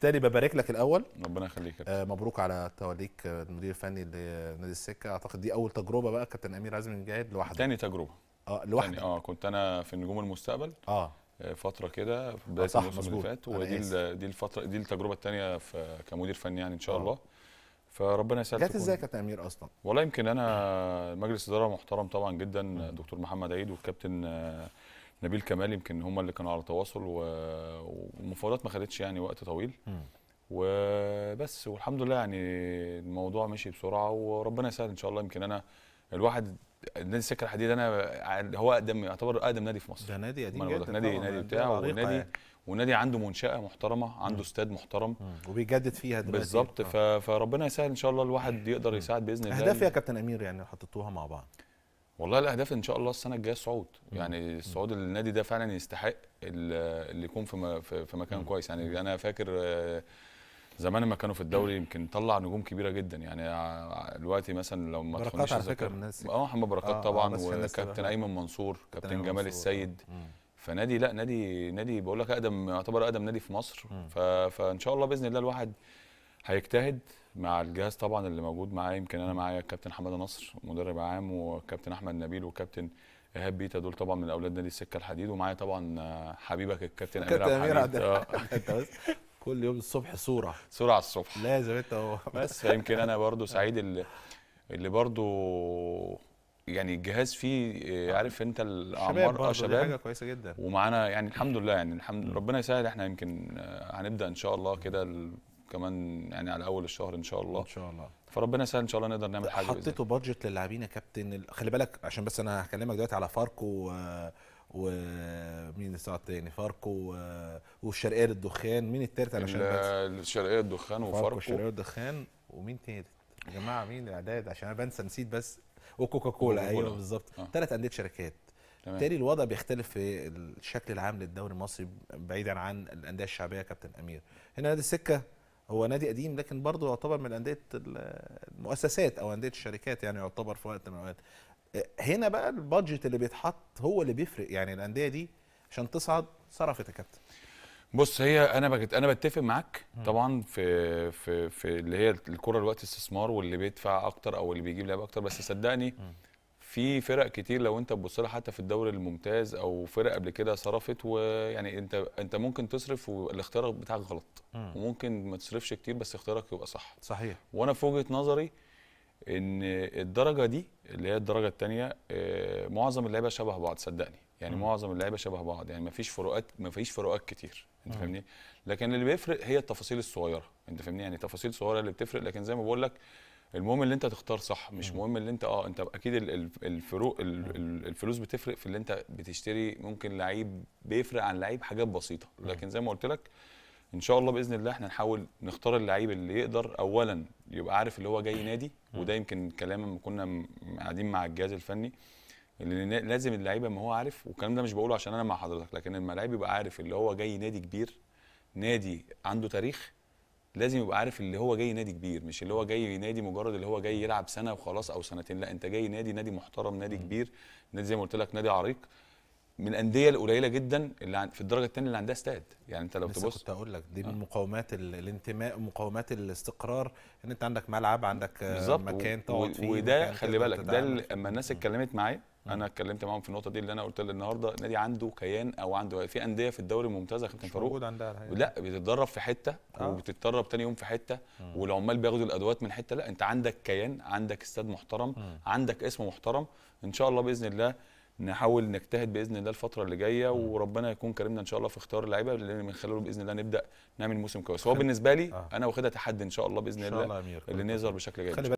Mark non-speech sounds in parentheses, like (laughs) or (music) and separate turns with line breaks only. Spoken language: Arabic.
بالتالي ببارك لك الاول ربنا يخليك آه مبروك على توليك آه، المدير الفني لنادي السكه
اعتقد دي اول تجربه بقى كابتن امير عزم الجاهد لوحده تاني تجربه اه لوحده اه كنت انا في نجوم المستقبل اه, آه، فتره كده في بدايه آه، الموسم اللي فات ودي دي الفتره دي التجربه الثانيه كمدير فني يعني ان شاء آه. الله فربنا يسهل جت ازاي
كابتن امير اصلا
والله يمكن انا مجلس اداره محترم طبعا جدا دكتور محمد عيد والكابتن نبيل كمال يمكن هم اللي كانوا على تواصل والمفاوضات ما خدتش يعني وقت طويل م. وبس والحمد لله يعني الموضوع مشي بسرعه وربنا يسهل ان شاء الله يمكن انا الواحد نادي السكه الحديد انا هو اقدم يعتبر اقدم نادي في مصر ده نادي قديم جدا نادي نادي بتاعه ونادي يعني. ونادي عنده منشاه محترمه عنده استاد محترم وبيجدد فيها دلوقتي بالظبط آه. فربنا يسهل ان شاء الله الواحد يقدر يساعد باذن الله اهداف يا
كابتن امير يعني حطيتوها مع بعض
والله الاهداف ان شاء الله السنه الجايه صعود يعني الصعود النادي ده فعلا يستحق اللي يكون في في مكان كويس يعني انا فاكر آه، زمان ما كانوا في الدوري يمكن طلع نجوم كبيره جدا يعني دلوقتي مثلا لو ما تخونيش على فكره اه محمد بركات آه، طبعا وكابتن ايمن منصور كابتن جمال السيد فنادي لا نادي نادي بقول لك اقدم يعتبر اقدم نادي في مصر فان شاء الله باذن الله الواحد هيجتهد مع الجهاز طبعا اللي موجود معايا يمكن انا معايا الكابتن حماده نصر مدرب عام والكابتن احمد نبيل والكابتن ايهاب بيتا دول طبعا من اولاد نادي السكه الحديد ومعايا طبعا حبيبك الكابتن امير عبد الحميد آه. (laughs) كل يوم الصبح صوره صوره على الصبح لازم انت هو بس فيمكن انا برضو سعيد اللي, اللي برضو يعني الجهاز فيه آه، عارف انت الاعمار اه شباب حاجه كويسه جدا ومعانا يعني الحمد لله يعني الحمد ربنا يسهل احنا يمكن آه، هنبدا ان شاء الله كده كمان يعني على اول الشهر ان شاء الله ان شاء الله فربنا يسهل ان شاء الله نقدر نعمل حاجه حطيتوا
بادجت للاعبين يا كابتن خلي بالك عشان بس انا هكلمك دلوقتي على فاركو ومين الساعه التاني فاركو والشرقيه للدخان مين التالت عشان
الشرقيه للدخان وفاركو الشرقيه
للدخان ومين تالت يا جماعه مين الاعداد عشان انا بنسى نسيت بس وكوكا كولا ايوه بالظبط آه. ثلاث انديه شركات بالتالي الوضع بيختلف في الشكل العام للدوري المصري بعيدا عن الانديه الشعبيه كابتن امير هنا نادي السكه هو نادي قديم لكن برضه يعتبر من انديه المؤسسات او انديه الشركات يعني يعتبر في وقت من الاوقات هنا بقى البادجت اللي بيتحط هو اللي بيفرق يعني الانديه دي عشان تصعد صرفت يا كابتن
بص هي انا بجد انا بتفق معاك طبعا في في في اللي هي الكره الوقت استثمار واللي بيدفع اكتر او اللي بيجيب لعيبه اكتر بس صدقني في فرق كتير لو انت بتبص لها حتى في الدوري الممتاز او فرق قبل كده صرفت ويعني انت انت ممكن تصرف والاختيار بتاعك غلط م. وممكن ما تصرفش كتير بس اختيارك يبقى صح صحيح وانا في وجهه نظري ان الدرجه دي اللي هي الدرجه الثانيه آه، معظم اللعيبه شبه بعض صدقني يعني م. معظم اللعيبه شبه بعض يعني ما فيش فروقات ما فيش فروقات كتير انت فاهمني لكن اللي بيفرق هي التفاصيل الصغيره انت فاهمني يعني التفاصيل الصغيره اللي بتفرق لكن زي ما بقول لك المهم اللي انت تختار صح مش مهم اللي انت اه انت اكيد الفروق الفلوس بتفرق في اللي انت بتشتري ممكن لعيب بيفرق عن لعيب حاجات بسيطه لكن زي ما قلت لك ان شاء الله باذن الله احنا نحاول نختار اللعيب اللي يقدر اولا يبقى عارف اللي هو جاي نادي وده يمكن كلام ما كنا قاعدين مع الجهاز الفني اللي لازم اللعيبه ما هو عارف والكلام ده مش بقوله عشان انا مع حضرتك لكن لما اللعيب يبقى عارف اللي هو جاي نادي كبير نادي عنده تاريخ لازم يبقى عارف اللي هو جاي نادي كبير مش اللي هو جاي نادي مجرد اللي هو جاي يلعب سنه وخلاص او سنتين لا انت جاي نادي نادي محترم نادي كبير نادي زي ما قلت لك نادي عريق من الانديه القليله جدا اللي في الدرجه الثانيه اللي عندها استاد يعني انت لو تبص كنت اقول لك دي من آه.
مقومات الانتماء ومقومات الاستقرار ان انت عندك ملعب عندك مكان تقعد فيه وده خلي بالك ده لما
الناس اتكلمت معايا انا اتكلمت معاهم في النقطه دي اللي انا قلت لها النهارده النادي عنده كيان او عنده في انديه في الدوري الممتاز يا كابتن فاروق لا بتتدرب في حته آه. وبتتدرب تاني يوم في حته مم. والعمال بياخدوا الادوات من حته لا انت عندك كيان عندك استاد محترم مم. عندك اسم محترم ان شاء الله باذن الله نحاول نجتهد باذن الله الفتره اللي جايه وربنا يكون كريمنا ان شاء الله في اختيار اللعيبه اللي من خلاله باذن الله نبدا نعمل موسم كويس هو بالنسبه لي آه. انا واخدها تحدي ان شاء الله باذن الله, الله اللي نظهر بشكل جيد